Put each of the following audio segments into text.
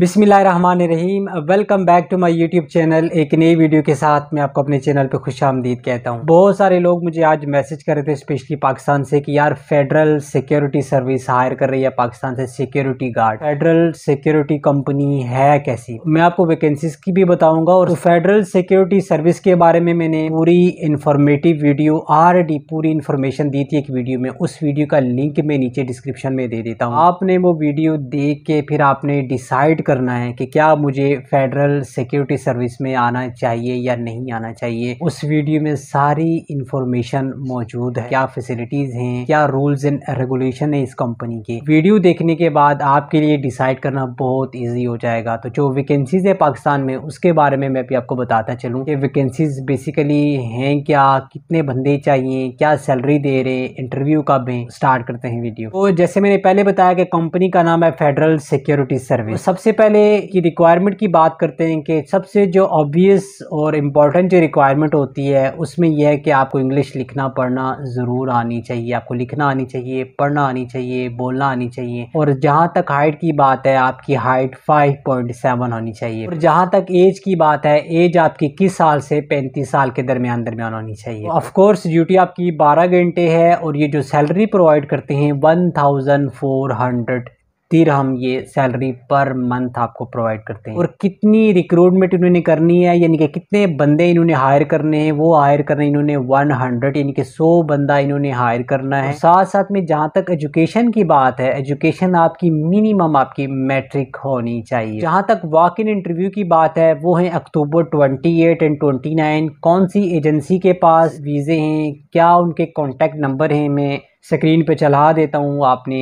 बिसमीम welcome back to my YouTube channel एक नई वीडियो के साथ मैं आपको अपने चैनल पे खुश आमदीद कहता हूँ बहुत सारे लोग मुझे आज मैसेज कर रहे थे स्पेशली पाकिस्तान से कि यार फेडरल सिक्योरिटी सर्विस हायर कर रही है पाकिस्तान से security guard federal security company है कैसी मैं आपको वैकेंसीज की भी बताऊंगा और तो फेडरल सिक्योरिटी सर्विस के बारे में मैंने पूरी इन्फॉर्मेटिव वीडियो आर पूरी इन्फॉर्मेशन दी थी एक वीडियो में उस वीडियो का लिंक मैं नीचे डिस्क्रिप्शन में दे देता हूँ आपने वो वीडियो देख के फिर आपने डिसाइड करना है कि क्या मुझे फेडरल सिक्योरिटी सर्विस में आना चाहिए या नहीं आना चाहिए उस वीडियो में सारी इंफॉर्मेशन मौजूद है क्या फैसिलिटीज़ हैं क्या रूल्स एंड रेगुलेशन है इस कंपनी के वीडियो देखने के बाद आपके लिए डिसाइड करना बहुत ईजी हो जाएगा तो जो वैकेंसीज़ है पाकिस्तान में उसके बारे में मैं भी आपको बताता चलूँ कि वैकेंसीज़ बेसिकली हैं क्या कितने बंदे चाहिए क्या सैलरी दे रहे इंटरव्यू कब है स्टार्ट करते हैं वीडियो तो जैसे मैंने पहले बताया कि कंपनी का नाम है फेडरल सिक्योरिटी सर्विस सबसे सबसे पहले कि रिक्वायरमेंट की बात करते हैं कि सबसे जो ऑब्वियस और इम्पॉर्टेंट जो रिक्वायरमेंट होती है उसमें यह है कि आपको इंग्लिश लिखना पढ़ना ज़रूर आनी चाहिए आपको लिखना आनी चाहिए पढ़ना आनी चाहिए बोलना आनी चाहिए और जहाँ तक हाइट की बात है आपकी हाइट सेवन होनी चाहिए और जहाँ तक एज की बात है एज आपकी किस साल से पैंतीस साल के दरमियान दरमियान होनी चाहिए ऑफकोर्स ड्यूटी आपकी बारह घंटे है और ये जो सैलरी प्रोवाइड करते हैं वन फिर हम ये सैलरी पर मंथ आपको प्रोवाइड करते हैं और कितनी रिक्रूटमेंट इन्होंने करनी है यानी कि कितने बंदे इन्होंने हायर करने हैं वो हायर करने इन्होंने 100 यानी कि 100 बंदा इन्होंने हायर करना है साथ साथ में जहाँ तक एजुकेशन की बात है एजुकेशन आपकी मिनिमम आपकी मैट्रिक होनी चाहिए जहाँ तक वॉक इन इंटरव्यू की बात है वो है अक्टूबर ट्वेंटी एंड ट्वेंटी कौन सी एजेंसी के पास वीज़े हैं क्या उनके कॉन्टैक्ट नंबर हैं मैं स्क्रीन पे चला देता हूँ आपने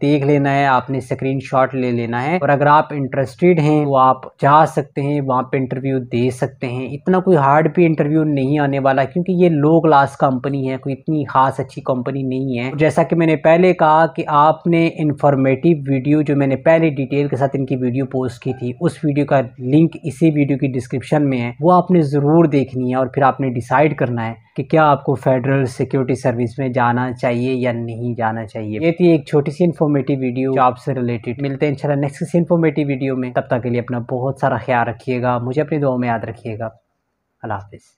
देख लेना है आपने स्क्रीन शॉट ले लेना है और अगर आप इंटरेस्टेड हैं तो आप जा सकते हैं वहाँ पे इंटरव्यू दे सकते हैं इतना कोई हार्ड पे इंटरव्यू नहीं आने वाला क्योंकि ये लो क्लास कंपनी है कोई इतनी खास अच्छी कंपनी नहीं है जैसा कि मैंने पहले कहा कि आपने इन्फॉर्मेटिव वीडियो जो मैंने पहले डिटेल के साथ इनकी वीडियो पोस्ट की थी उस वीडियो का लिंक इसी वीडियो की डिस्क्रिप्शन में है वो आपने ज़रूर देखनी है और फिर आपने डिसाइड करना है कि क्या आपको फेडरल सिक्योरिटी सर्विस में जाना चाहिए या नहीं जाना चाहिए ये थी एक छोटी सी इन्फॉर्मेटिव वीडियो जॉब से रिलेटेड मिलते हैं इंशाल्लाह नेक्स्ट किसी इन्फॉर्मेटिव वीडियो में तब तक के लिए अपना बहुत सारा ख्याल रखिएगा मुझे अपनी दुआओं में याद रखिएगा अल्लाह हाफिज़